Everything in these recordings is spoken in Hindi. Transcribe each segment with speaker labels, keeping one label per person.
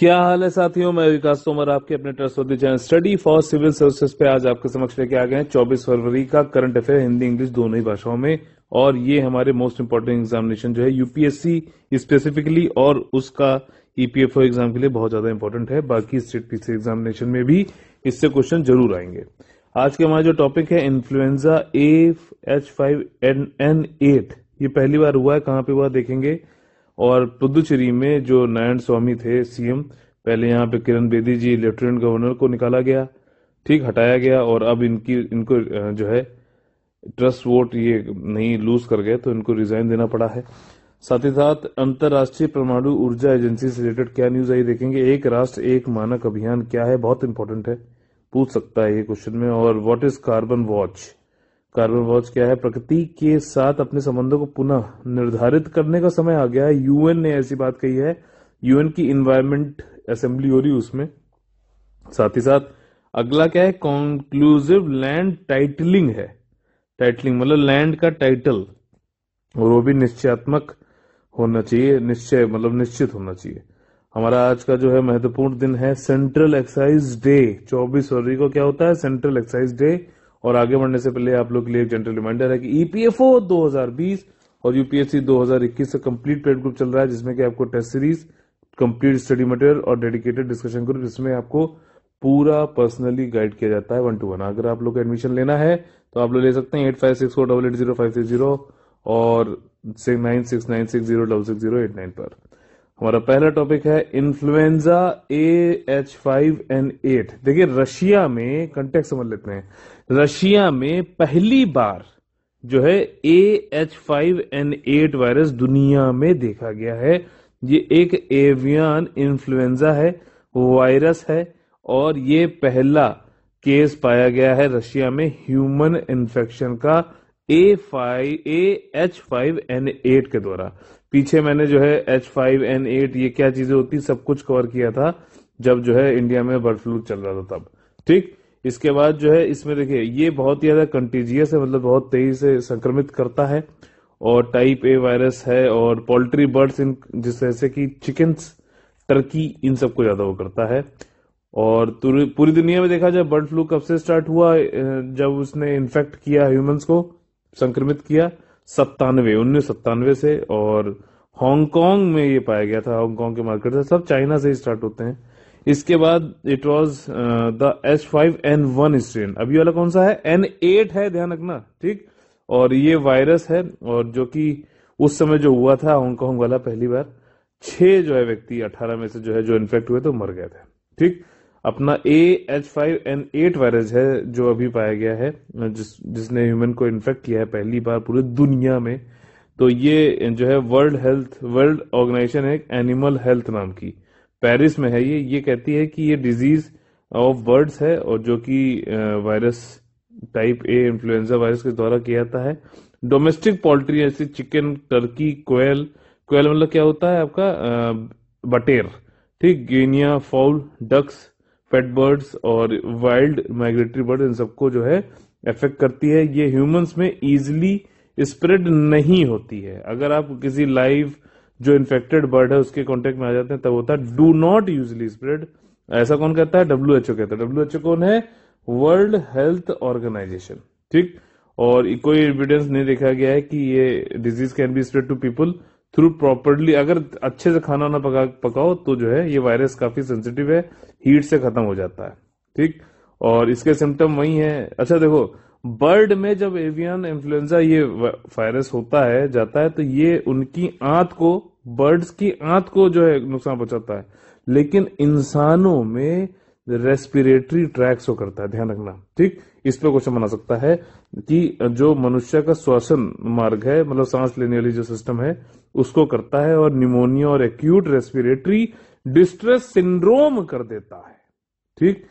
Speaker 1: क्या हाल है साथियों मैं विकास तोमर आपके अपने trustworthy channel study for civil services पे आज आपके समक्ष लेके आ गए हैं चौबीस फरवरी का करंट अफेयर हिंदी इंग्लिश दोनों ही भाषाओं में और ये हमारे मोस्ट इम्पोर्टेंट एग्जामिनेशन जो है यूपीएससी स्पेसिफिकली और उसका ईपीएफओ e एग्जाम के लिए बहुत ज्यादा इंपॉर्टेंट है बाकी स्टेट पीसी एग्जामिनेशन में भी इससे क्वेश्चन जरूर आएंगे आज के हमारा जो टॉपिक है influenza A H five N N eight ये पहली बार हुआ है कहाँ पे हुआ देखेंगे और पुदुचेरी में जो नारायण स्वामी थे सीएम पहले यहाँ पे किरण बेदी जी लेफ्टिनेंट गवर्नर को निकाला गया ठीक हटाया गया और अब इनकी इनको जो है ट्रस्ट वोट ये नहीं लूज कर गए तो इनको रिजाइन देना पड़ा है साथ ही साथ अंतर्राष्ट्रीय परमाणु ऊर्जा एजेंसी से रिलेटेड क्या न्यूज आई देखेंगे एक राष्ट्र एक मानक अभियान क्या है बहुत इंपॉर्टेंट है पूछ सकता है ये क्वेश्चन में और what is carbon watch carbon watch क्या है प्रकृति के साथ अपने संबंधों को पुनः निर्धारित करने का समय आ गया है यूएन ने ऐसी बात कही है यूएन की इन्वायरमेंट असेंबली हो रही उसमें साथ ही साथ अगला क्या है कॉन्क्लूसिव लैंड टाइटलिंग है टाइटलिंग मतलब लैंड का टाइटल और वो भी निश्चयात्मक होना चाहिए निश्चय मतलब निश्चित होना चाहिए हमारा आज का जो है महत्वपूर्ण दिन है सेंट्रल एक्साइज डे 24 फरवरी को क्या होता है सेंट्रल एक्साइज डे और आगे बढ़ने से पहले आप लोग के लिए एक जनरल रिमाइंडर है कि ईपीएफओ e 2020 और यूपीएससी 2021 का कंप्लीट पेड ग्रुप चल रहा है जिसमें कि आपको test series complete study material और डेडिकेटेड डिस्कशन ग्रुप जिसमें आपको पूरा पर्सनली गाइड किया जाता है वन टू वन अगर आप लोग एडमिशन लेना है तो आप लोग ले सकते हैं eight five six four double eight zero five six zero और nine six nine six zero double six zero eight nine पर हमारा पहला टॉपिक है influenza A H five N eight देखिए रशिया में कंटेक्ट समझ लेते हैं रशिया में पहली बार जो है A H five N eight virus दुनिया में देखा गया है ये एक एवियन इन्फ्लुएंजा है वायरस है और ये पहला केस पाया गया है रशिया में ह्यूमन इन्फेक्शन का A five A H five N eight के द्वारा पीछे मैंने जो है एच फाइव एन एट ये क्या चीजें होती सब कुछ कवर किया था जब जो है इंडिया में बर्ड फ्लू चल रहा था तब ठीक इसके बाद जो है इसमें देखिए ये बहुत ही ज्यादा कंटीजियस है मतलब बहुत तेजी से संक्रमित करता है और टाइप ए वायरस है और पोल्ट्री बर्ड्स इन जिस जैसे कि चिकन्स टर्की इन सबको ज्यादा वो करता है और पूरी दुनिया में देखा जाए बर्ड फ्लू कब से स्टार्ट हुआ जब उसने इन्फेक्ट किया ह्यूमंस को संक्रमित किया सत्तानवे उन्नीस सत्तानवे से और हांगकांग में ये पाया गया था हांगकांग के मार्केट से सब चाइना से स्टार्ट होते हैं इसके बाद it was the H five N one strain अभी वाला कौन सा है एन एट है ध्यान रखना ठीक और ये वायरस है और जो कि उस समय जो हुआ था हांगकांग वाला पहली बार छह जो है व्यक्ति अठारह में से जो है जो इन्फेक्ट हुए तो मर गए थे ठीक अपना A H five N eight virus है जो अभी पाया गया है जिस जिसने ह्यूमन को इन्फेक्ट किया है पहली बार पूरी दुनिया में तो ये जो है वर्ल्ड हेल्थ वर्ल्ड ऑर्गेनाइजेशन है एनिमल हेल्थ नाम की पेरिस में है ये ये कहती है कि ये डिजीज ऑफ बर्ड्स है और जो कि virus type A influenza virus के द्वारा किया जाता है डोमेस्टिक पोल्ट्री जैसे चिकन टर्की कोयल कोयल मतलब क्या होता है आपका बटेर ठीक guinea fowl ducks pet birds और वाइल्ड माइग्रेटरी बर्ड इन सबको जो है एफेक्ट करती है ये ह्यूमंस में इजिली स्प्रेड नहीं होती है अगर आप किसी लाइव जो इन्फेक्टेड बर्ड है उसके कॉन्टेक्ट में आ जाते हैं तब होता है डू नॉट यूजली स्प्रेड ऐसा कौन कहता है डब्ल्यू एच ओ कहता है डब्ल्यू एच ओ कौन है वर्ल्ड हेल्थ ऑर्गेनाइजेशन ठीक और कोई एविडेंस नहीं देखा गया है कि ये disease can be spread to people through properly अगर अच्छे से खाना ना पका पकाओ तो जो है ये वायरस काफी सेंसिटिव है हीट से खत्म हो जाता है ठीक और इसके सिम्टम वही है अच्छा देखो बर्ड में जब एवियन इन्फ्लुएंजा ये वायरस होता है जाता है तो ये उनकी आंत को बर्ड्स की आंत को जो है नुकसान पहुंचाता है लेकिन इंसानों में रेस्पिरेटरी ट्रैक्स हो करता है ध्यान रखना ठीक इस पर क्वेश्चन बना सकता है कि जो मनुष्य का श्वसन मार्ग है मतलब सांस लेने वाली जो सिस्टम है उसको करता है और निमोनिया और एक्यूट रेस्पिरेटरी डिस्ट्रेस सिंड्रोम कर देता है ठीक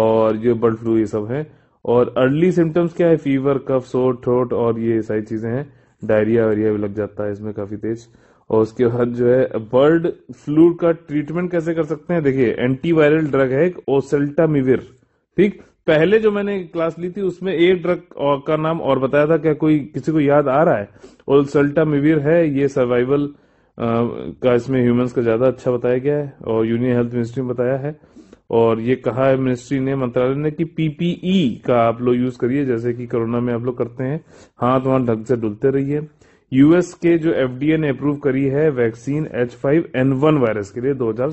Speaker 1: और ये बर्ड फ्लू ये सब है और अर्ली सिम्टम्स क्या है फीवर कफ सोट थ्रोट और ये सारी चीजें हैं डायरिया वायरिया भी लग जाता है इसमें काफी तेज और उसके बाद जो है बर्ड फ्लू का ट्रीटमेंट कैसे कर सकते हैं देखिए एंटीवायरल ड्रग है ओसेल्टामिविर ठीक पहले जो मैंने क्लास ली थी उसमें एक ड्रग का नाम और बताया था क्या कोई किसी को याद आ रहा है और मिविर है ये सर्वाइवल का इसमें ह्यूमंस का ज्यादा अच्छा बताया गया है और यूनियन हेल्थ मिनिस्ट्री ने बताया है और ये कहा है मिनिस्ट्री ने मंत्रालय ने कि पीपीई e का आप लोग यूज करिए जैसे कि कोरोना में आप लोग करते हैं हाथ वहां ढंग से डुलते रहिए यूएस के जो एफडीए ने अप्रूव करी है vaccine H five N one virus के लिए दो हजार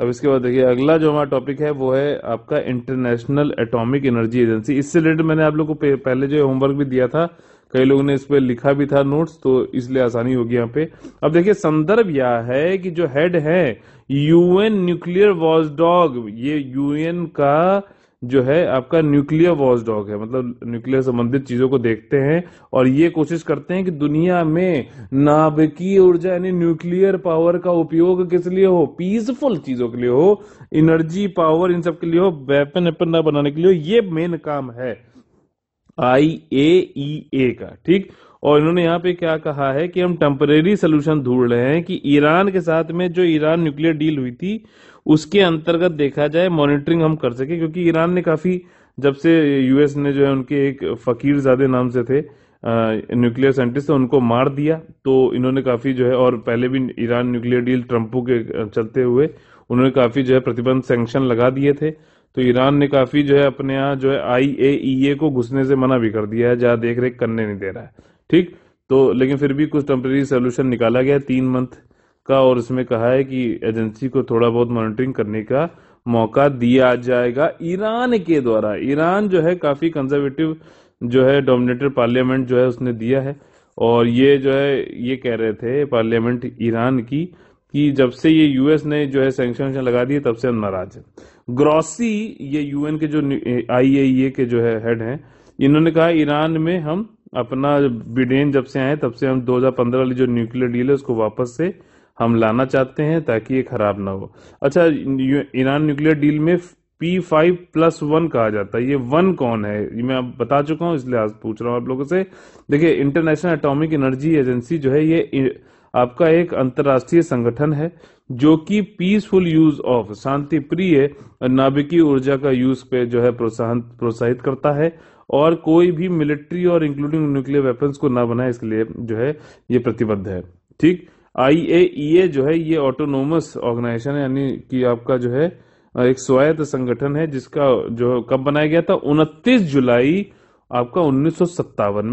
Speaker 1: अब इसके बाद देखिए अगला जो हमारा टॉपिक है वो है आपका इंटरनेशनल एटॉमिक एनर्जी एजेंसी इससे रिलेटेड मैंने आप लोग को पहले जो होमवर्क भी दिया था कई लोगों ने इस पर लिखा भी था नोट्स तो इसलिए आसानी होगी यहाँ पे अब देखिए संदर्भ यह है कि जो हेड है यूएन न्यूक्लियर वॉच डॉग ये यूएन का जो है आपका न्यूक्लियर वॉच डॉग है मतलब न्यूक्लियर संबंधित चीजों को देखते हैं और ये कोशिश करते हैं कि दुनिया में नाभिकीय ऊर्जा यानी न्यूक्लियर पावर का उपयोग किस लिए हो पीसफुल चीजों के लिए हो एनर्जी पावर इन सब के लिए हो वेपन वेपन ना बनाने के लिए हो ये मेन काम है आई ए e का ठीक और इन्होंने यहाँ पे क्या कहा है कि हम टेम्परेरी सोल्यूशन ढूंढ रहे हैं कि ईरान के साथ में जो ईरान न्यूक्लियर डील हुई थी उसके अंतर्गत देखा जाए मॉनिटरिंग हम कर सके क्योंकि ईरान ने काफी जब से यूएस ने जो है उनके एक फकीर ज्यादा नाम से थे न्यूक्लियर साइंटिस्ट तो उनको मार दिया तो इन्होंने काफी जो है और पहले भी ईरान न्यूक्लियर डील ट्रंपू के चलते हुए उन्होंने काफी जो है प्रतिबंध सेंक्शन लगा दिए थे तो ईरान ने काफी जो है अपने यहाँ जो है आई ए e को घुसने से मना भी कर दिया है जहाँ देख रेख करने नहीं दे रहा है ठीक तो लेकिन फिर भी कुछ टेम्प्रेरी सोल्यूशन निकाला गया तीन मंथ का और इसमें कहा है कि एजेंसी को थोड़ा बहुत मॉनिटरिंग करने का मौका दिया जाएगा ईरान के द्वारा ईरान जो है काफी कंजर्वेटिव जो है डोमिनेटेड पार्लियामेंट जो है उसने दिया है और ये जो है ये कह रहे थे पार्लियामेंट ईरान की कि जब से ये यूएस ने जो है सेंक्शन लगा दिए तब से हम नाराज हैं ग्रॉसी ये यूएन के जो आईएईए e के जो है हेड हैं इन्होंने कहा ईरान में हम अपना ब्रिटेन जब से आए तब से हम 2015 वाली जो न्यूक्लियर डील है उसको वापस से हम लाना चाहते हैं ताकि ये खराब ना हो अच्छा ईरान न्यूक्लियर डील में पी फाइव प्लस वन कहा जाता है ये वन कौन है ये मैं आप बता चुका हूँ इसलिए आज पूछ रहा हूँ आप लोगों से देखिए इंटरनेशनल एटॉमिक एनर्जी एजेंसी जो है ये आपका एक अंतर्राष्ट्रीय संगठन है जो कि पीसफुल यूज ऑफ शांति प्रिय नाभिकीय ऊर्जा का यूज पे जो है प्रोत्साहन प्रोत्साहित करता है और कोई भी मिलिट्री और इंक्लूडिंग न्यूक्लियर वेपन्स को ना बनाए इसके लिए जो है ये प्रतिबद्ध है ठीक आई ए e जो है ये ऑटोनोमस ऑर्गेनाइजेशन है यानी कि आपका जो है एक स्वायत्त संगठन है जिसका जो कब बनाया गया था उनतीस जुलाई आपका उन्नीस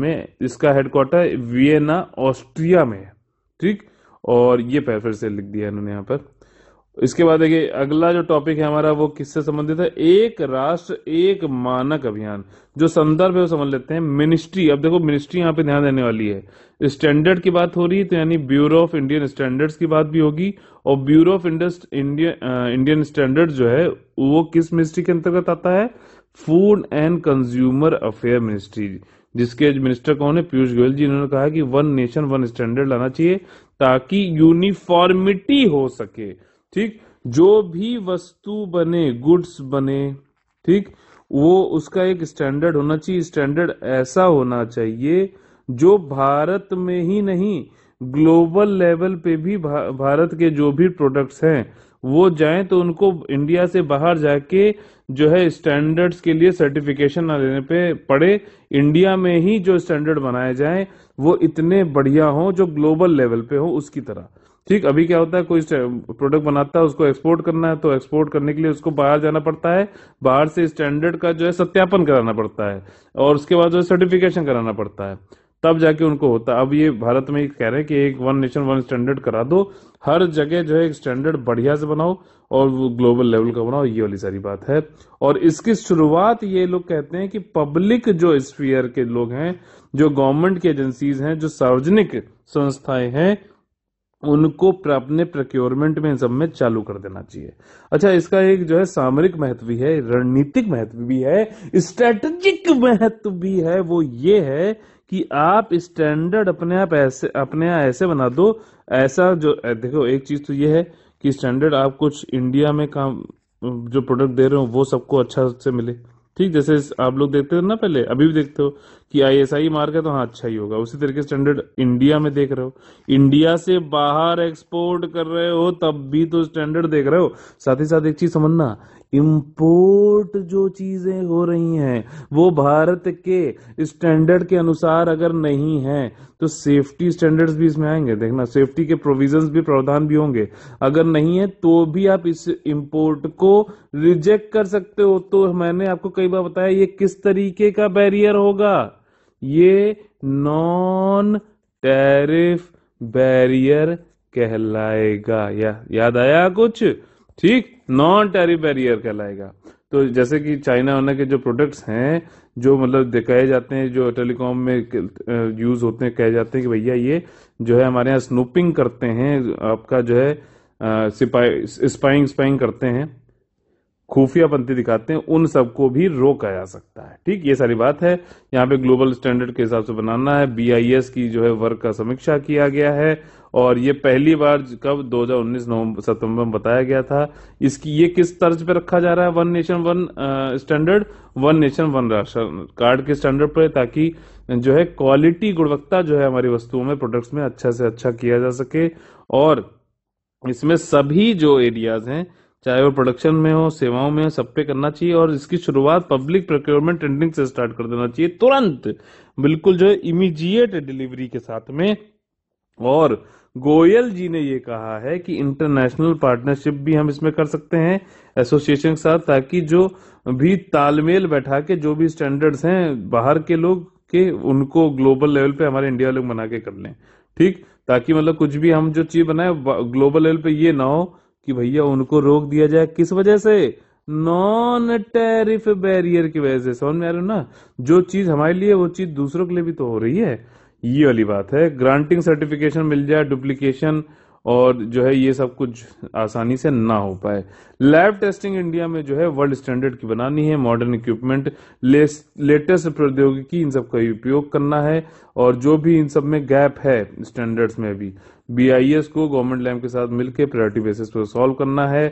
Speaker 1: में इसका हेडक्वार्टर वियना ऑस्ट्रिया में ठीक और ये पैफर से लिख दिया इन्होंने यहाँ पर इसके बाद देखिए अगला जो टॉपिक है हमारा वो किससे संबंधित है एक राष्ट्र एक मानक अभियान जो संदर्भ है वो समझ लेते हैं मिनिस्ट्री अब देखो मिनिस्ट्री यहाँ पे ध्यान देने वाली है स्टैंडर्ड की बात हो रही है तो यानी ब्यूरो ऑफ इंडियन स्टैंडर्ड्स की बात भी होगी और bureau of Indian Indian standard जो है वो किस मिनिस्ट्री के अंतर्गत आता है food and consumer affair ministry जिसके मिनिस्टर कौन है पीयूष गोयल जी इन्होंने कहा कि वन नेशन वन स्टैंडर्ड लाना चाहिए ताकि यूनिफॉर्मिटी हो सके ठीक जो भी वस्तु बने गुड्स बने ठीक वो उसका एक स्टैंडर्ड होना चाहिए स्टैंडर्ड ऐसा होना चाहिए जो भारत में ही नहीं ग्लोबल लेवल पे भी भारत के जो भी प्रोडक्ट्स हैं वो जाएं तो उनको इंडिया से बाहर जाके जो है स्टैंडर्ड्स के लिए सर्टिफिकेशन ना लेने पे पड़े इंडिया में ही जो स्टैंडर्ड बनाए जाएं वो इतने बढ़िया हो जो ग्लोबल लेवल पे हो उसकी तरह ठीक अभी क्या होता है कोई प्रोडक्ट बनाता है उसको एक्सपोर्ट करना है तो एक्सपोर्ट करने के लिए उसको बाहर जाना पड़ता है बाहर से स्टैंडर्ड का जो है सत्यापन कराना पड़ता है और उसके बाद जो है सर्टिफिकेशन कराना पड़ता है तब जाके उनको होता है अब ये भारत में कह रहे हैं कि एक वन नेशन वन स्टैंडर्ड करा दो हर जगह जो है स्टैंडर्ड बढ़िया से बनाओ और वो ग्लोबल लेवल का बनाओ ये वाली सारी बात है और इसकी शुरुआत ये लोग कहते हैं कि पब्लिक जो स्फीयर के लोग हैं जो गवर्नमेंट की एजेंसीज हैं जो सार्वजनिक संस्थाएं हैं उनको अपने प्रक्योरमेंट में सब में चालू कर देना चाहिए अच्छा इसका एक जो है सामरिक महत्व भी है रणनीतिक महत्व भी है स्ट्रेटेजिक महत्व भी है वो ये है कि आप स्टैंडर्ड अपने आप ऐसे अपने आप ऐसे बना दो ऐसा जो देखो एक चीज तो ये है कि स्टैंडर्ड आप कुछ इंडिया में काम जो प्रोडक्ट दे रहे हो वो सबको अच्छा से मिले ठीक जैसे आप लोग देखते थे ना पहले अभी भी देखते हो कि आईएसआई मार के तो हाँ अच्छा ही होगा उसी तरीके स्टैंडर्ड इंडिया में देख रहे हो इंडिया से बाहर एक्सपोर्ट कर रहे हो तब भी तो स्टैंडर्ड देख रहे हो साथ ही साथ एक चीज समझना इंपोर्ट जो चीजें हो रही हैं वो भारत के स्टैंडर्ड के अनुसार अगर नहीं है तो सेफ्टी स्टैंडर्ड्स भी इसमें आएंगे देखना सेफ्टी के प्रोविजंस भी प्रावधान भी होंगे अगर नहीं है तो भी आप इस इंपोर्ट को रिजेक्ट कर सकते हो तो मैंने आपको कई बार बताया ये किस तरीके का बैरियर होगा ये नॉन टैरिफ बैरियर कहलाएगा या याद आया कुछ ठीक नॉन टैरिफ बैरियर कहलाएगा तो जैसे कि चाइना वाना के जो प्रोडक्ट्स हैं जो मतलब दिखाए जाते हैं जो टेलीकॉम में यूज होते हैं कहे जाते हैं कि भैया ये जो है हमारे यहाँ स्नूपिंग करते हैं आपका जो है स्पाइंग स्पाइंग करते हैं खुफिया पंथी दिखाते हैं उन सबको भी रोका जा सकता है ठीक ये सारी बात है यहाँ पे ग्लोबल स्टैंडर्ड के हिसाब से बनाना है बीआईएस की जो है वर्क का समीक्षा किया गया है और ये पहली बार कब 2019 नवंबर सितंबर में बताया गया था इसकी ये किस तर्ज पे रखा जा रहा है one nation one standard one nation one ration card के स्टैंडर्ड पर ताकि जो है क्वालिटी गुणवत्ता जो है हमारी वस्तुओं में प्रोडक्ट्स में अच्छा से अच्छा किया जा सके और इसमें सभी जो एरियाज हैं चाहे वो प्रोडक्शन में हो सेवाओं में हो सब पे करना चाहिए और इसकी शुरुआत पब्लिक प्रोक्योरमेंट टेंडरिंग से स्टार्ट कर देना चाहिए तुरंत बिल्कुल जो है इमीजिएट डिलीवरी के साथ में और गोयल जी ने ये कहा है कि इंटरनेशनल पार्टनरशिप भी हम इसमें कर सकते हैं एसोसिएशन के साथ ताकि जो भी तालमेल बैठा के जो भी स्टैंडर्ड्स हैं बाहर के लोग के उनको ग्लोबल लेवल पे हमारे इंडिया लोग बना के कर लें ठीक ताकि मतलब कुछ भी हम जो चीज बनाए ग्लोबल लेवल पे ये ना हो कि भैया उनको रोक दिया जाए किस वजह से नॉन टैरिफ बैरियर की वजह से समझ में आ रहे हो ना जो चीज हमारे लिए वो चीज दूसरों के लिए भी तो हो रही है ये वाली बात है ग्रांटिंग सर्टिफिकेशन मिल जाए डुप्लीकेशन और जो है ये सब कुछ आसानी से ना हो पाए लैब टेस्टिंग इंडिया में जो है वर्ल्ड स्टैंडर्ड की बनानी है मॉडर्न इक्विपमेंट लेटेस्ट प्रौद्योगिकी इन सब का उपयोग करना है और जो भी इन सब में गैप है स्टैंडर्ड्स में भी बीआईएस को गवर्नमेंट लैब के साथ मिलकर प्रायोरिटी बेसिस पर सॉल्व करना है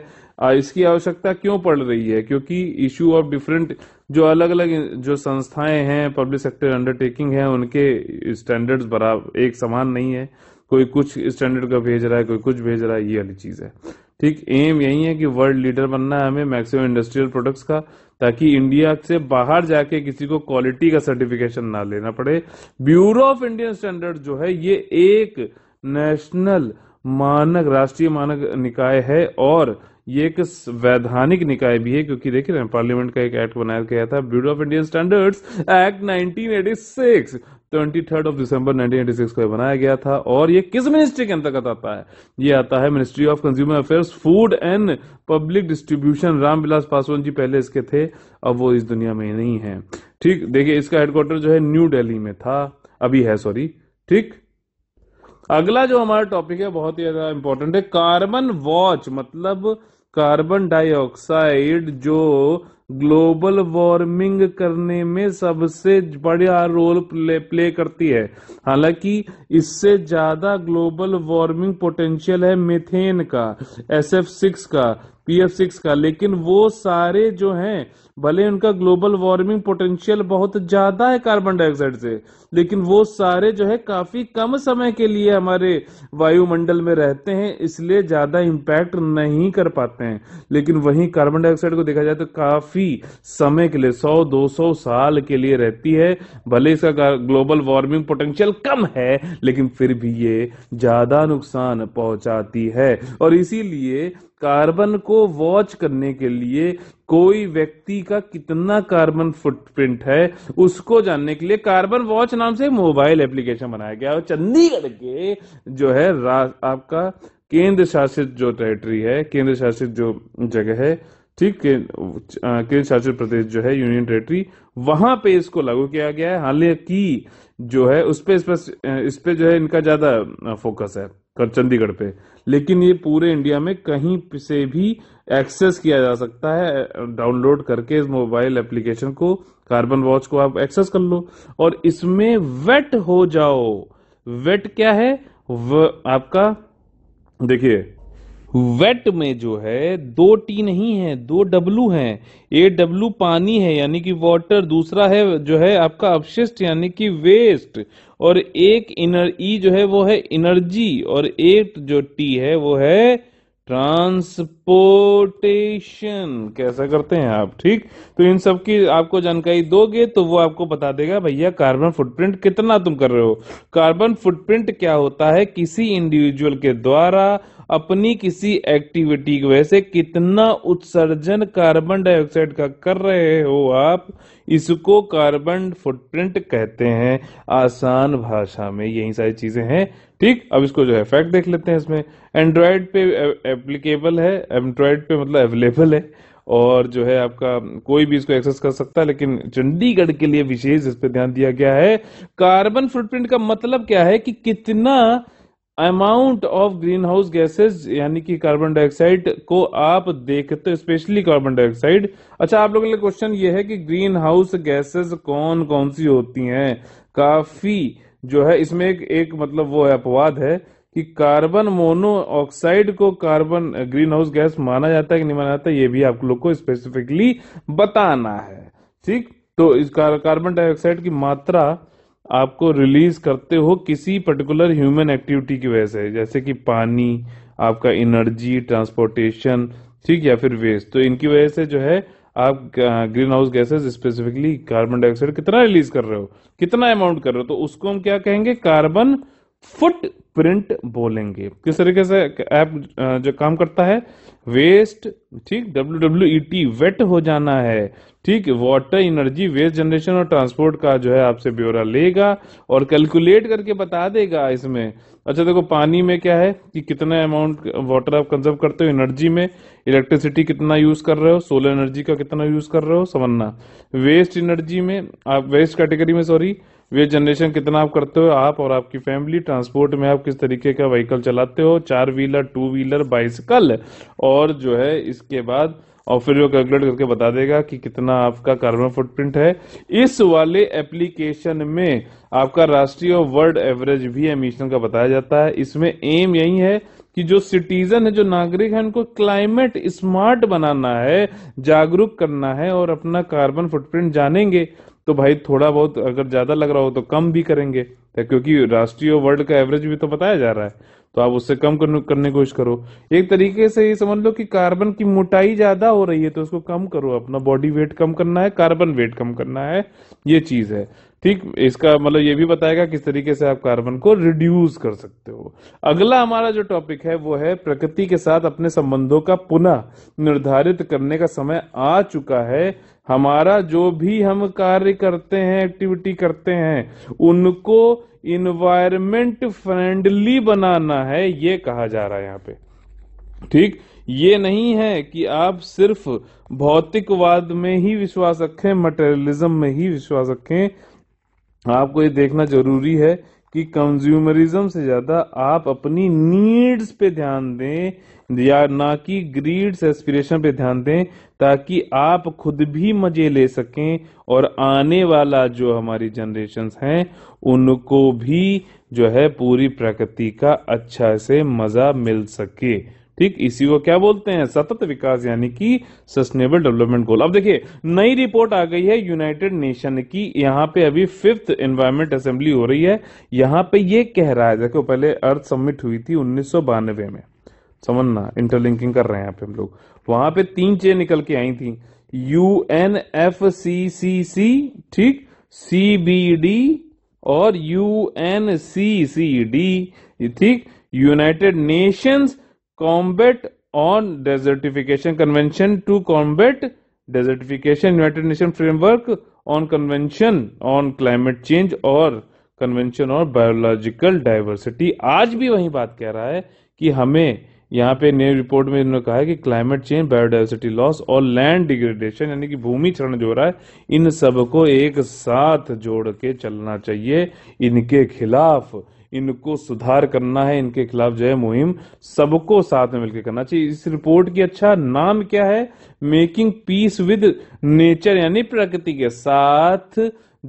Speaker 1: इसकी आवश्यकता क्यों पड़ रही है क्योंकि इशू ऑफ डिफरेंट जो अलग अलग जो संस्थाएं हैं पब्लिक सेक्टर अंडरटेकिंग है उनके स्टैंडर्ड्स बराबर एक समान नहीं है कोई कुछ स्टैंडर्ड का भेज रहा है कोई कुछ भेज रहा है ये वाली चीज है ठीक एम यही है कि वर्ल्ड लीडर बनना है हमें मैक्सिमम इंडस्ट्रियल प्रोडक्ट्स का ताकि इंडिया से बाहर जाके किसी को क्वालिटी का सर्टिफिकेशन ना लेना पड़े ब्यूरो ऑफ इंडियन स्टैंडर्ड जो है ये एक नेशनल मानक राष्ट्रीय मानक निकाय है और ये एक वैधानिक निकाय भी है क्योंकि देखिए ना पार्लियामेंट का एक एक्ट बनाया गया था bureau of Indian standards act 1986 twenty third of December को बनाया गया था और ये किस मिनिस्ट्री के अंतर्गत आता है ये आता है ministry of consumer affairs food and public distribution Ramvilas Paswan ji पहले इसके थे अब वो इस दुनिया में नहीं है ठीक देखिए इसका हेडक्वार्टर जो है न्यू डेली में था अभी है सॉरी ठीक अगला जो हमारा टॉपिक है बहुत ही ज्यादा इंपॉर्टेंट है कार्बन वॉच मतलब कार्बन डाइऑक्साइड जो ग्लोबल वार्मिंग करने में सबसे बड़ा रोल प्ले, प्ले करती है हालांकि इससे ज्यादा ग्लोबल वार्मिंग पोटेंशियल है मीथेन का एस एफ सिक्स का पी एफ सिक्स का लेकिन वो सारे जो हैं भले उनका ग्लोबल वार्मिंग पोटेंशियल बहुत ज्यादा है कार्बन डाइऑक्साइड से लेकिन वो सारे जो है काफी कम समय के लिए हमारे वायुमंडल में रहते हैं इसलिए ज्यादा इम्पैक्ट नहीं कर पाते हैं लेकिन वहीं कार्बन डाइऑक्साइड को देखा जाए तो काफी समय के लिए सौ दो सौ साल के लिए रहती है भले इसका ग्लोबल वार्मिंग पोटेंशियल कम है लेकिन फिर भी ये ज्यादा नुकसान पहुंचाती है और इसीलिए कार्बन को वॉच करने के लिए कोई व्यक्ति का कितना कार्बन फुटप्रिंट है उसको जानने के लिए कार्बन वॉच नाम से मोबाइल एप्लीकेशन बनाया गया और चंडीगढ़ के जो है आपका केंद्र शासित जो टेरिटरी है केंद्र शासित जो जगह है ठीक केंद्र शासित प्रदेश जो है यूनियन टेरेटरी वहां पे इसको लागू किया गया है हालांकि जो है उस पर इस पर इस पे जो है इनका ज्यादा फोकस है चंडीगढ़ पे लेकिन ये पूरे इंडिया में कहीं से भी एक्सेस किया जा सकता है डाउनलोड करके इस मोबाइल एप्लीकेशन को कार्बन वॉच को आप एक्सेस कर लो और इसमें वेट हो जाओ वेट क्या है वह आपका देखिए वेट में जो है दो टी नहीं है दो डब्लू है ए डब्लू पानी है यानी कि वाटर दूसरा है जो है आपका अपशिष्ट यानी कि वेस्ट और एक इनर ई e जो है वो है एनर्जी और एक जो टी है वो है ट्रांसपोर्टेशन कैसा करते हैं आप ठीक तो इन सब की आपको जानकारी दोगे तो वो आपको बता देगा भैया कार्बन फुटप्रिंट कितना तुम कर रहे हो कार्बन फुटप्रिंट क्या होता है किसी इंडिविजुअल के द्वारा अपनी किसी एक्टिविटी की वजह से कितना उत्सर्जन कार्बन डाइऑक्साइड का कर रहे हो आप इसको कार्बन फुटप्रिंट कहते हैं आसान भाषा में यही सारी चीजें हैं ठीक अब इसको जो है फैक्ट देख लेते हैं इसमें एंड्रॉयड पे एप्लीकेबल है एंड्रॉयड पे मतलब अवेलेबल है और जो है आपका कोई भी इसको एक्सेस कर सकता है लेकिन चंडीगढ़ के लिए विशेष इस पर ध्यान दिया गया है कार्बन फुटप्रिंट का मतलब क्या है कि कितना amount of green house gases यानी कि कार्बन डाइऑक्साइड को आप देखते स्पेशली कार्बन डाइऑक्साइड अच्छा आप लोगों के लिए क्वेश्चन ये है कि ग्रीन हाउस गैसेज कौन कौन सी होती हैं काफी जो है इसमें एक, एक मतलब वो है अपवाद है कि कार्बन मोनोऑक्साइड को कार्बन ग्रीन हाउस गैस माना जाता है कि नहीं माना जाता ये भी आप लोग को स्पेसिफिकली बताना है ठीक तो इस कार्बन डाइऑक्साइड की मात्रा आपको रिलीज करते हो किसी पर्टिकुलर ह्यूमन एक्टिविटी की वजह से जैसे कि पानी आपका एनर्जी ट्रांसपोर्टेशन ठीक या फिर वेस्ट तो इनकी वजह से जो है आप green house gases specifically carbon dioxide कितना रिलीज कर रहे हो कितना अमाउंट कर रहे हो तो उसको हम क्या कहेंगे कार्बन फुट प्रिंट बोलेंगे किस तरीके से ऐप जो काम करता है वेस्ट ठीक डब्ल्यू डब्ल्यू टी वेट हो जाना है ठीक वाटर इनर्जी वेस्ट जनरेशन और ट्रांसपोर्ट का जो है आपसे ब्यौरा लेगा और कैलकुलेट करके बता देगा इसमें अच्छा देखो पानी में क्या है कि कितना अमाउंट वाटर आप कंजर्व करते हो एनर्जी में इलेक्ट्रिसिटी कितना यूज कर रहे हो सोलर एनर्जी का कितना यूज कर रहे हो समन्ना वेस्ट एनर्जी में आप वेस्ट कैटेगरी में सॉरी वे जनरेशन कितना आप करते हो आप और आपकी फैमिली ट्रांसपोर्ट में आप किस तरीके का व्हीकल चलाते हो चार व्हीलर टू व्हीलर बाइसकल और जो है इसके बाद और फिर वो कैलकुलेट करके बता देगा कि कितना आपका कार्बन फुटप्रिंट है इस वाले एप्लीकेशन में आपका राष्ट्रीय वर्ल्ड एवरेज भी एमिशन का बताया जाता है इसमें एम यही है कि जो सिटीजन है जो नागरिक है उनको क्लाइमेट स्मार्ट बनाना है जागरूक करना है और अपना कार्बन फुटप्रिंट जानेंगे तो भाई थोड़ा बहुत अगर ज्यादा लग रहा हो तो कम भी करेंगे तो क्योंकि राष्ट्रीय और वर्ल्ड का एवरेज भी तो बताया जा रहा है तो आप उससे कम करने की कोशिश करो एक तरीके से ये समझ लो कि कार्बन की मोटाई ज्यादा हो रही है तो उसको कम करो अपना बॉडी वेट कम करना है कार्बन वेट कम करना है ये चीज है ठीक इसका मतलब ये भी बताएगा किस तरीके से आप कार्बन को रिड्यूस कर सकते हो अगला हमारा जो टॉपिक है वो है प्रकृति के साथ अपने संबंधों का पुनः निर्धारित करने का समय आ चुका है हमारा जो भी हम कार्य करते हैं एक्टिविटी करते हैं उनको इन्वायरमेंट फ्रेंडली बनाना है ये कहा जा रहा है यहाँ पे ठीक ये नहीं है कि आप सिर्फ भौतिकवाद में ही विश्वास रखें मटेरियलिज्म में ही विश्वास रखें आपको ये देखना जरूरी है कि कंज्यूमरिज्म से ज्यादा आप अपनी नीड्स पे ध्यान दें या ना कि ग्रीड्स एस्पिरेशन पे ध्यान दें ताकि आप खुद भी मजे ले सकें और आने वाला जो हमारी जनरेशन हैं उनको भी जो है पूरी प्रकृति का अच्छा से मजा मिल सके ठीक इसी को क्या बोलते हैं सतत विकास यानी कि सस्टेनेबल डेवलपमेंट गोल अब देखिए नई रिपोर्ट आ गई है यूनाइटेड नेशन की यहां पे अभी फिफ्थ एनवायरमेंट असेंबली हो रही है यहां पे ये कह रहा है देखो पहले अर्थ समिट हुई थी उन्नीस में समझना इंटरलिंकिंग कर रहे हैं आप पे हम लोग वहां पे तीन चीजें निकल के आई थी U N F C C C ठीक सी बी डी और U N C C D ठीक United Nations combat on desertification convention to combat desertification United Nation framework on convention on climate change और कन्वेंशन ऑन बायोलॉजिकल डाइवर्सिटी आज भी वही बात कह रहा है कि हमें यहाँ पे नई रिपोर्ट में इन्होंने कहा है कि क्लाइमेट चेंज बायोडाइवर्सिटी लॉस और लैंड डिग्रेडेशन यानी कि भूमि क्षरण जो रहा है इन सब को एक साथ जोड़ के चलना चाहिए इनके खिलाफ इनको सुधार करना है इनके खिलाफ जो है मुहिम सबको साथ में मिलकर करना चाहिए इस रिपोर्ट की अच्छा नाम क्या है मेकिंग पीस विद नेचर यानी प्रकृति के साथ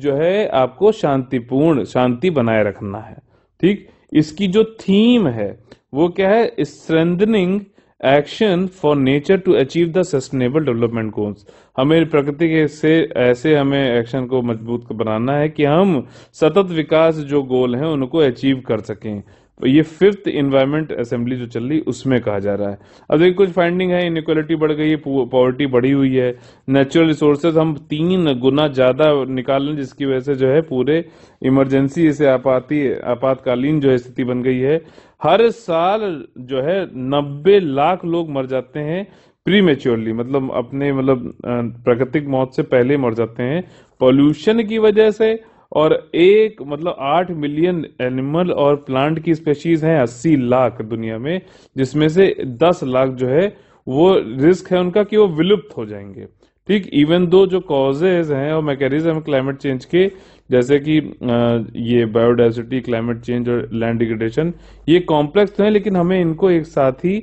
Speaker 1: जो है आपको शांतिपूर्ण शांति बनाए रखना है ठीक इसकी जो थीम है वो क्या है strengthening action for nature to achieve the sustainable development goals हमें प्रकृति के से ऐसे हमें एक्शन को मजबूत बनाना है कि हम सतत विकास जो गोल हैं उनको अचीव कर सकें ये फिफ्थ इन्वायरमेंट असेंबली जो चल रही उसमें कहा जा रहा है अब देखिए कुछ फाइंडिंग है इनक्वालिटी बढ़ गई है पॉवर्टी बढ़ी हुई है नेचुरल रिसोर्सेज हम तीन गुना ज्यादा निकाल लें जिसकी वजह से जो है पूरे इमरजेंसी से आपाती आपातकालीन जो है स्थिति बन गई है हर साल जो है नब्बे लाख लोग मर जाते हैं प्री मेच्योरली मतलब अपने मतलब प्राकृतिक मौत से पहले मर जाते हैं पॉल्यूशन की वजह से और एक मतलब आठ मिलियन एनिमल और प्लांट की स्पेशीज हैं अस्सी लाख दुनिया में जिसमें से दस लाख जो है वो रिस्क है उनका कि वो विलुप्त हो जाएंगे ठीक इवन दो जो कॉजेज हैं और मैकेनिज्म क्लाइमेट चेंज के जैसे कि ये बायोडाइवर्सिटी क्लाइमेट चेंज और लैंड डिग्रेडेशन ये कॉम्प्लेक्स तो है लेकिन हमें इनको एक साथ ही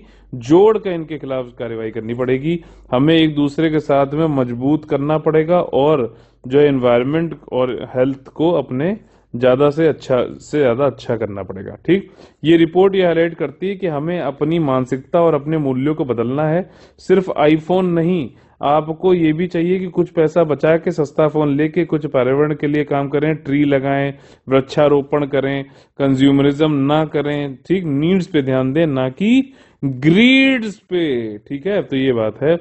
Speaker 1: जोड़ कर इनके खिलाफ कार्रवाई करनी पड़ेगी हमें एक दूसरे के साथ में मजबूत करना पड़ेगा और जो एनवायरमेंट और हेल्थ को अपने ज्यादा से अच्छा से ज्यादा अच्छा करना पड़ेगा ठीक ये रिपोर्ट ये हाईलाइट करती है कि हमें अपनी मानसिकता और अपने मूल्यों को बदलना है सिर्फ आईफोन नहीं आपको ये भी चाहिए कि कुछ पैसा बचा के सस्ता फोन लेके कुछ पर्यावरण के लिए काम करें ट्री लगाएं वृक्षारोपण करें कंज्यूमरिज्म ना करें ठीक नीड्स पे ध्यान दें ना कि ग्रीड्स पे ठीक है तो ये बात है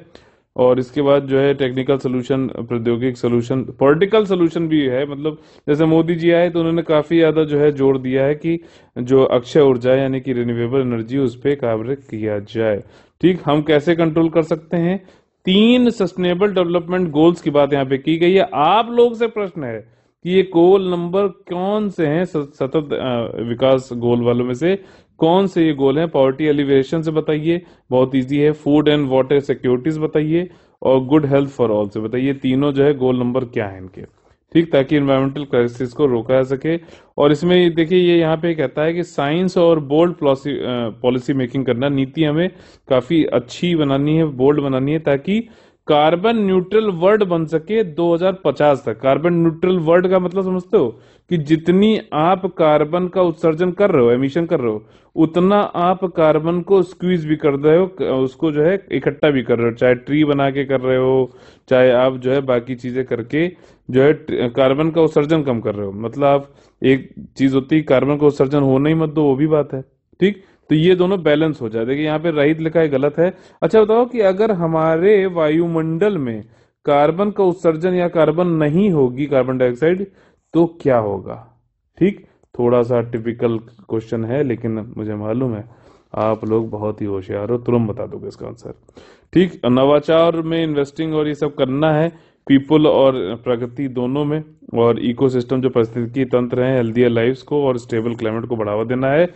Speaker 1: और इसके बाद जो है टेक्निकल सोल्यूशन प्रौद्योगिक सोल्यूशन पॉलिटिकल सोल्यूशन भी है मतलब जैसे मोदी जी आए तो उन्होंने काफी ज्यादा जो है जोर दिया है कि जो अक्षय ऊर्जा यानी कि रिन्यूएबल एनर्जी उस पर कार्य किया जाए ठीक हम कैसे कंट्रोल कर सकते हैं तीन सस्टेनेबल डेवलपमेंट गोल्स की बात यहाँ पे की गई है आप लोग से प्रश्न है कि ये गोल नंबर कौन से हैं सतत विकास गोल वालों में से कौन से ये गोल हैं पॉवर्टी एलिवेशन से बताइए बहुत इजी है फूड एंड वाटर सिक्योरिटीज बताइए और गुड हेल्थ फॉर ऑल से बताइए तीनों जो है गोल नंबर क्या है इनके ठीक ताकि इन्वायरमेंटल क्राइसिस को रोका जा सके और इसमें देखिए ये यहाँ पे कहता है कि साइंस और बोल्ड पॉलिसी मेकिंग करना नीति हमें काफी अच्छी बनानी है बोल्ड बनानी है ताकि कार्बन न्यूट्रल वर्ल्ड बन सके 2050 तक कार्बन न्यूट्रल वर्ड का मतलब समझते हो कि जितनी आप कार्बन का उत्सर्जन कर रहे हो एमिशन कर रहे हो उतना आप कार्बन को स्क्वीज भी कर रहे हो उसको जो है इकट्ठा भी कर रहे हो चाहे ट्री बना के कर रहे हो चाहे आप जो है बाकी चीजें करके जो है कार्बन का उत्सर्जन कम कर रहे हो मतलब आप एक चीज होती है कार्बन का उत्सर्जन होना ही मत दो वो भी बात है ठीक तो ये दोनों बैलेंस हो जाए देखिए यहाँ पे रहित लिखा है गलत है अच्छा बताओ कि अगर हमारे वायुमंडल में कार्बन का उत्सर्जन या कार्बन नहीं होगी कार्बन डाइऑक्साइड तो क्या होगा ठीक थोड़ा सा टिपिकल क्वेश्चन है लेकिन मुझे मालूम है आप लोग बहुत ही होशियार हो तुरंत बता दोगे इसका आंसर ठीक नवाचार में इन्वेस्टिंग और ये सब करना है पीपल और प्रगति दोनों में और इकोसिस्टम जो पारिस्थितिकी तंत्र है हेल्दियर लाइफ को और स्टेबल क्लाइमेट को बढ़ावा देना है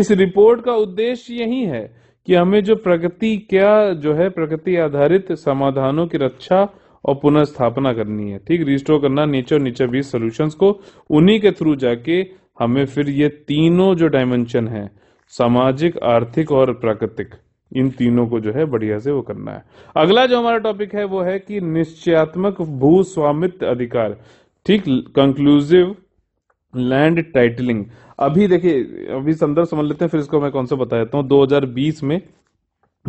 Speaker 1: इस रिपोर्ट का उद्देश्य यही है कि हमें जो प्रगति क्या जो है प्रगति आधारित समाधानों की रक्षा और पुनर्स्थापना करनी है ठीक रिस्टोर करना नेचर नीचे बीस सोल्यूशंस को उन्हीं के थ्रू जाके हमें फिर ये तीनों जो डायमेंशन है सामाजिक आर्थिक और प्राकृतिक इन तीनों को जो है बढ़िया से वो करना है अगला जो हमारा टॉपिक है वो है कि निश्चयात्मक भू स्वामित्व अधिकार ठीक कंक्लूसिव लैंड टाइटलिंग अभी देखिए अभी संदर्भ समझ लेते हैं फिर इसको मैं कौन सा बता देता हूँ 2020 में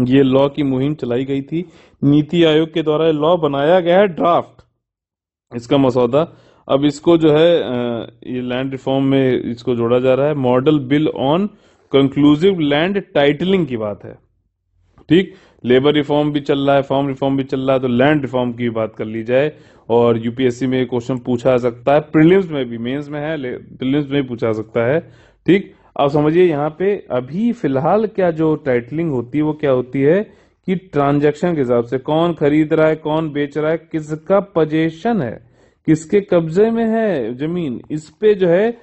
Speaker 1: ये लॉ की मुहिम चलाई गई थी नीति आयोग के द्वारा लॉ बनाया गया है ड्राफ्ट इसका मसौदा अब इसको जो है ये लैंड रिफॉर्म में इसको जोड़ा जा रहा है model bill on conclusive land titling की बात है ठीक लेबर रिफॉर्म भी चल रहा है फॉर्म रिफॉर्म भी चल रहा है तो लैंड रिफॉर्म की बात कर ली जाए और यूपीएससी में क्वेश्चन पूछा जा सकता है प्रीलिम्स में भी मेंस में है प्रीलिम्स में भी पूछा जा सकता है ठीक अब समझिए यहाँ पे अभी फिलहाल क्या जो टाइटलिंग होती है वो क्या होती है कि ट्रांजेक्शन के हिसाब से कौन खरीद रहा है कौन बेच रहा है किसका पजेशन है किसके कब्जे में है जमीन इस पे जो है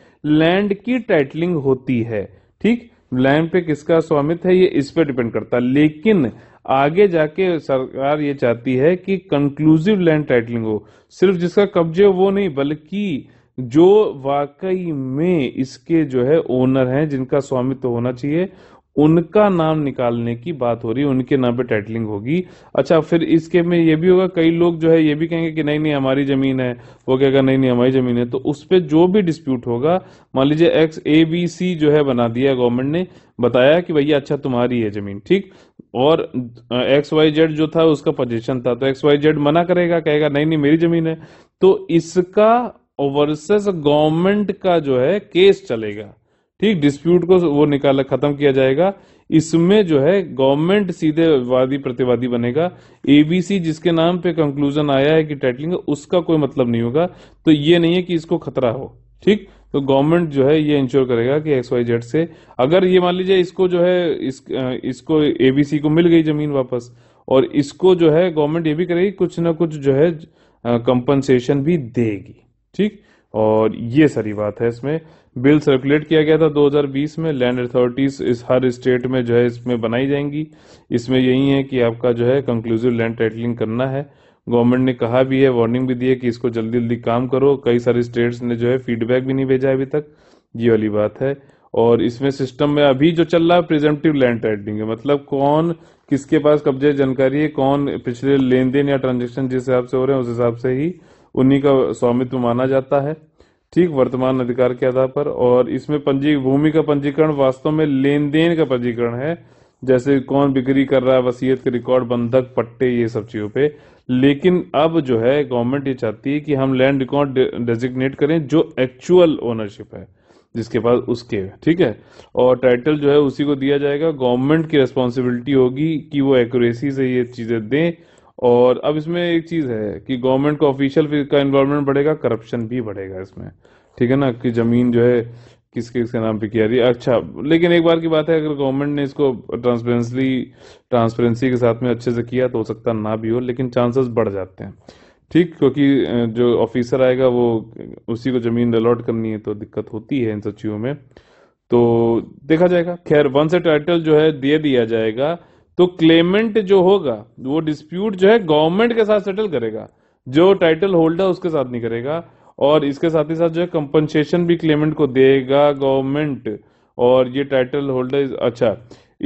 Speaker 1: लैंड की टाइटलिंग होती है ठीक लैंड पे किसका स्वामित्व है ये इस पर डिपेंड करता है लेकिन आगे जाके सरकार ये चाहती है कि कंक्लूसिव लैंड टाइटलिंग हो सिर्फ जिसका कब्जे हो वो नहीं बल्कि जो वाकई में इसके जो है ओनर हैं जिनका स्वामित्व होना चाहिए उनका नाम निकालने की बात हो रही है उनके नाम पे टाइटलिंग होगी अच्छा फिर इसके में ये भी होगा कई लोग जो है ये भी कहेंगे कि नहीं नहीं हमारी जमीन है वो कहेगा नहीं नहीं हमारी जमीन है तो उस पर जो भी डिस्प्यूट होगा मान लीजिए एक्स ए बी सी जो है बना दिया गवर्नमेंट ने बताया कि भैया अच्छा तुम्हारी है जमीन ठीक और एक्स वाई जेड जो था उसका पोजिशन था तो एक्स वाई जेड मना करेगा कहेगा नहीं नहीं मेरी जमीन है तो इसका वर्सेस गवर्नमेंट का जो है केस चलेगा ठीक डिस्प्यूट को वो निकाला खत्म किया जाएगा इसमें जो है गवर्नमेंट सीधे वादी प्रतिवादी बनेगा एबीसी जिसके नाम पे कंक्लूजन आया है कि टाइटलिंग उसका कोई मतलब नहीं होगा तो ये नहीं है कि इसको खतरा हो ठीक तो गवर्नमेंट जो है ये इंश्योर करेगा कि एक्स वाई जेड से अगर ये मान लीजिए इसको जो है इस, इसको एबीसी को मिल गई जमीन वापस और इसको जो है गवर्नमेंट ये भी करेगी कुछ ना कुछ जो है कंपनसेशन भी देगी ठीक और ये सारी बात है इसमें बिल सर्कुलेट किया गया था 2020 में लैंड अथॉरिटीज इस हर स्टेट में जो है इसमें बनाई जाएंगी इसमें यही है कि आपका जो है कंक्लूसिव लैंड टाइटलिंग करना है गवर्नमेंट ने कहा भी है वार्निंग भी दी है कि इसको जल्दी जल्दी काम करो कई सारे स्टेट्स ने जो है फीडबैक भी नहीं भेजा अभी तक ये वाली बात है और इसमें सिस्टम में अभी जो चल रहा है प्रिजेंटिव लैंड टाइटलिंग है मतलब कौन किसके पास कब्जे जानकारी है कौन पिछले लेन देन या ट्रांजेक्शन जिस हिसाब से हो रहे हैं उस हिसाब से ही उन्हीं का स्वामित्व माना जाता है ठीक वर्तमान अधिकार के आधार पर और इसमें पंजी भूमि का पंजीकरण वास्तव में लेन देन का पंजीकरण है जैसे कौन बिक्री कर रहा है वसीयत के रिकॉर्ड बंधक पट्टे ये सब चीजों पे लेकिन अब जो है गवर्नमेंट ये चाहती है कि हम लैंड रिकॉर्ड डेजिग्नेट करें जो एक्चुअल ओनरशिप है जिसके पास उसके ठीक है और टाइटल जो है उसी को दिया जाएगा गवर्नमेंट की रिस्पॉन्सिबिलिटी होगी कि वो एक्यूरेसी से ये चीजें दें और अब इसमें एक चीज है कि गवर्नमेंट को ऑफिशियल का इन्वॉल्वमेंट बढ़ेगा करप्शन भी बढ़ेगा इसमें ठीक है ना कि जमीन जो है किस किसके नाम पे किया रही अच्छा लेकिन एक बार की बात है अगर गवर्नमेंट ने इसको ट्रांसपेरेंसली ट्रांसपेरेंसी के साथ में अच्छे से किया तो हो सकता ना भी हो लेकिन चांसेस बढ़ जाते हैं ठीक क्योंकि जो ऑफिसर आएगा वो उसी को जमीन अलॉट करनी है तो दिक्कत होती है इन सब चीज़ों में तो देखा जाएगा खैर वन से टाइटल जो है दे दिया जाएगा तो क्लेमेंट जो होगा वो डिस्प्यूट जो है गवर्नमेंट के साथ सेटल करेगा जो टाइटल होल्डर उसके साथ नहीं करेगा और इसके साथ ही साथ जो है कंपनसेशन भी क्लेमेंट को देगा गवर्नमेंट और ये टाइटल होल्डर अच्छा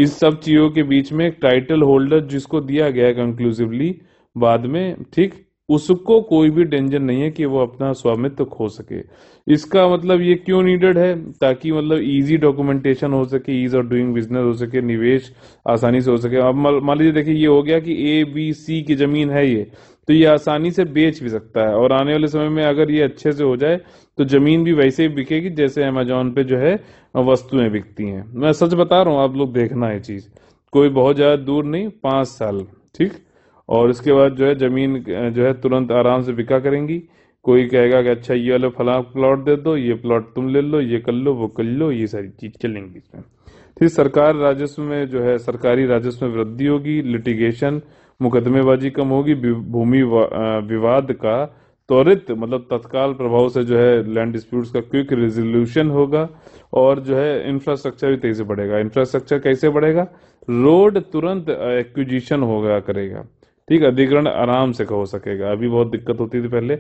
Speaker 1: इस सब चीजों के बीच में टाइटल होल्डर जिसको दिया गया है कंक्लूसिवली बाद में ठीक उसको कोई भी डेंजर नहीं है कि वो अपना स्वामित्व खो सके इसका मतलब ये क्यों नीडेड है ताकि मतलब इजी डॉक्यूमेंटेशन हो सके ईज ऑफ डूइंग बिजनेस हो सके निवेश आसानी से हो सके अब मान लीजिए देखिए ये हो गया कि ए बी सी की जमीन है ये तो ये आसानी से बेच भी सकता है और आने वाले समय में अगर ये अच्छे से हो जाए तो जमीन भी वैसे ही बिकेगी जैसे अमेजोन पे जो है वस्तुएं बिकती हैं मैं सच बता रहा हूं आप लोग देखना है चीज कोई बहुत ज्यादा दूर नहीं पांच साल ठीक और इसके बाद जो है ज़मीन जो है तुरंत आराम से बिका करेंगी कोई कहेगा कि अच्छा ये वाला फला प्लॉट दे दो ये प्लॉट तुम ले लो ये कर लो वो कर लो ये सारी चीज़ चलेंगी इसमें फिर सरकार राजस्व में जो है सरकारी राजस्व में वृद्धि होगी लिटिगेशन मुकदमेबाजी कम होगी भूमि विवाद का त्वरित मतलब तत्काल प्रभाव से जो है लैंड डिस्प्यूट्स का क्विक रेजोल्यूशन होगा और जो है इंफ्रास्ट्रक्चर भी तेजी से बढ़ेगा इंफ्रास्ट्रक्चर कैसे बढ़ेगा रोड तुरंत एक्विजिशन होगा करेगा ठीक अधिग्रहण आराम से हो सकेगा अभी बहुत दिक्कत होती थी पहले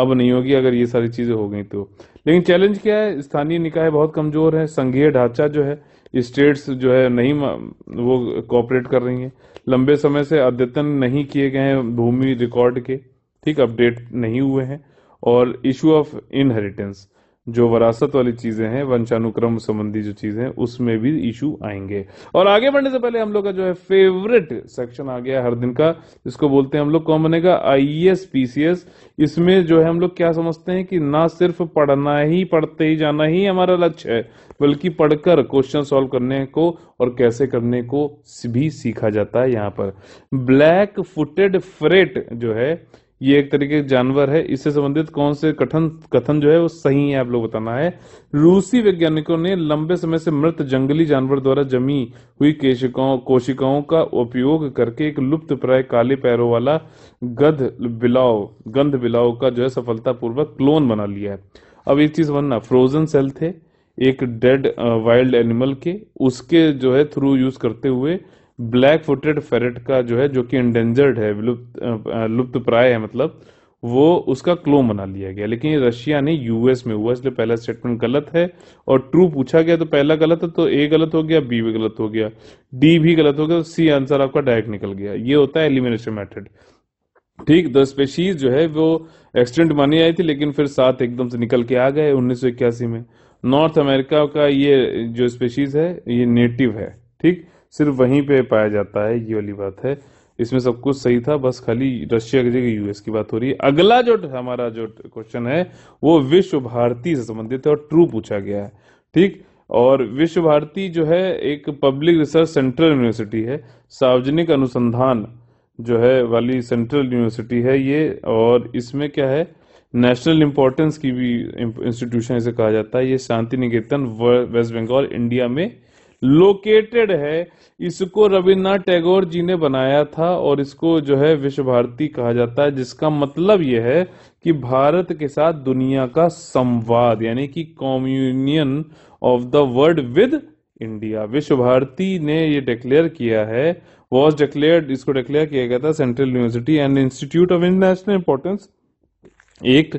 Speaker 1: अब नहीं होगी अगर ये सारी चीजें हो गई तो लेकिन चैलेंज क्या है स्थानीय निकाय बहुत कमजोर है संघीय ढांचा जो है स्टेट्स जो है नहीं वो कॉपरेट कर रही है लंबे समय से अद्यतन नहीं किए गए हैं भूमि रिकॉर्ड के ठीक अपडेट नहीं हुए हैं और इशू ऑफ इनहेरिटेंस जो वरासत वाली चीजें हैं वंशानुक्रम संबंधी जो चीजें हैं उसमें भी इशू आएंगे और आगे बढ़ने से पहले हम लोग का जो है फेवरेट सेक्शन आ गया हर दिन का इसको बोलते हैं हम लोग कौन बनेगा आई एस पीसीएस इसमें जो है हम लोग क्या समझते हैं कि ना सिर्फ पढ़ना ही पढ़ते ही जाना ही हमारा लक्ष्य है बल्कि पढ़कर क्वेश्चन सॉल्व करने को और कैसे करने को भी सीखा जाता है यहाँ पर ब्लैक फुटेड फ्रेट जो है ये एक तरीके का जानवर है इससे संबंधित कौन से कथन कथन जो है वो सही है आप लोग बताना है रूसी वैज्ञानिकों ने लंबे समय से मृत जंगली जानवर द्वारा जमी हुई केशिकाओं कोशिकाओं का उपयोग करके एक लुप्त प्राय काले पैरों वाला गध बिलाव गंध बिलाव का जो है सफलतापूर्वक क्लोन बना लिया है अब एक चीज बनना फ्रोजन सेल थे एक डेड वाइल्ड एनिमल के उसके जो है थ्रू यूज करते हुए ब्लैक फुटेड फेरेट का जो है जो कि इंडेंजर्ड है लुप्त लुप्त प्राय है मतलब वो उसका क्लोन बना लिया गया लेकिन रशिया ने यूएस में हुआ इसलिए पहला स्टेटमेंट गलत है और ट्रू पूछा गया तो पहला गलत है तो ए गलत हो गया बी भी गलत हो गया डी भी गलत हो गया तो सी आंसर आपका डायरेक्ट निकल गया ये होता है एलिमिनेशन मेथड ठीक द स्पेशीज जो है वो एक्सटेंट मानी आई थी लेकिन फिर साथ एकदम से निकल के आ गए उन्नीस में नॉर्थ अमेरिका का ये जो स्पेशीज है ये नेटिव है ठीक सिर्फ वहीं पे पाया जाता है ये वाली बात है इसमें सब कुछ सही था बस खाली रशिया की जगह यूएस की बात हो रही है अगला जो हमारा जो क्वेश्चन है वो विश्व भारती से संबंधित है और ट्रू पूछा गया है ठीक और विश्व भारती जो है एक पब्लिक रिसर्च सेंट्रल यूनिवर्सिटी है सार्वजनिक अनुसंधान जो है वाली सेंट्रल यूनिवर्सिटी है ये और इसमें क्या है नेशनल इंपॉर्टेंस की भी इंस्टीट्यूशन इसे कहा जाता है ये Shantiniketan west Bengal India में लोकेटेड है इसको रविन्द्रनाथ टैगोर जी ने बनाया था और इसको जो है विश्व भारती कहा जाता है जिसका मतलब यह है कि भारत के साथ दुनिया का संवाद यानी कि communion of the world with India Vishwa Bharati ने ये डिक्लेयर किया है वॉज डिक्लेयर इसको डिक्लेयर किया गया था central university and institute of international importance एक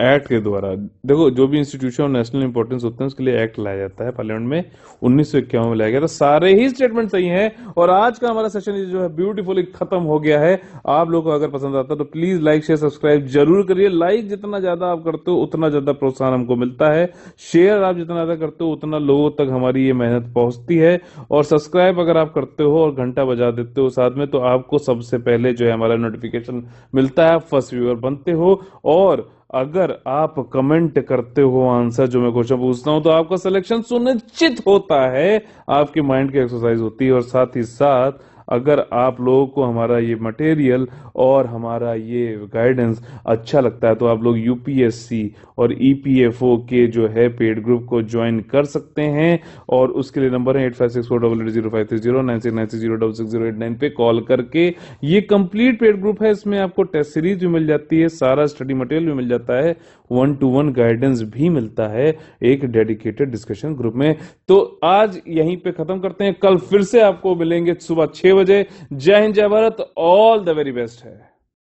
Speaker 1: एक्ट के द्वारा देखो जो भी इंस्टीट्यूशन और नेशनल इंपॉर्टेंस होते हैं उसके लिए एक्ट लाया जाता है पार्लियामेंट में उन्नीस में लाया गया था सारे ही स्टेटमेंट सही हैं और आज का हमारा सेशन जो है ब्यूटीफुली खत्म हो गया है आप लोगों को अगर पसंद आता है तो प्लीज लाइक शेयर सब्सक्राइब जरूर करिए लाइक जितना ज्यादा आप करते हो उतना ज्यादा प्रोत्साहन हमको मिलता है शेयर आप जितना ज्यादा करते हो उतना लोगों तक हमारी ये मेहनत पहुंचती है और सब्सक्राइब अगर आप करते हो और घंटा बजा देते हो साथ में तो आपको सबसे पहले जो है हमारा नोटिफिकेशन मिलता है फर्स्ट व्यूअर बनते हो और अगर आप कमेंट करते हो आंसर जो मैं क्वेश्चन पूछता हूं तो आपका सिलेक्शन सुनिश्चित होता है आपकी माइंड की एक्सरसाइज होती है और साथ ही साथ अगर आप लोगों को हमारा ये मटेरियल और हमारा ये गाइडेंस अच्छा लगता है तो आप लोग यूपीएससी और ईपीएफओ e के जो है पेड ग्रुप को ज्वाइन कर सकते हैं और उसके लिए नंबर है eight five six four double eight zero five three zero nine six nine six zero double six zero eight nine पे कॉल करके ये कंप्लीट पेड ग्रुप है इसमें आपको टेस्ट सीरीज भी मिल जाती है सारा स्टडी मटेरियल भी मिल जाता है वन टू वन गाइडेंस भी मिलता है एक डेडिकेटेड डिस्कशन ग्रुप में तो आज यहीं पे खत्म करते हैं कल फिर से आपको मिलेंगे सुबह छह बजे जय हिंद जय Bharat all the very best है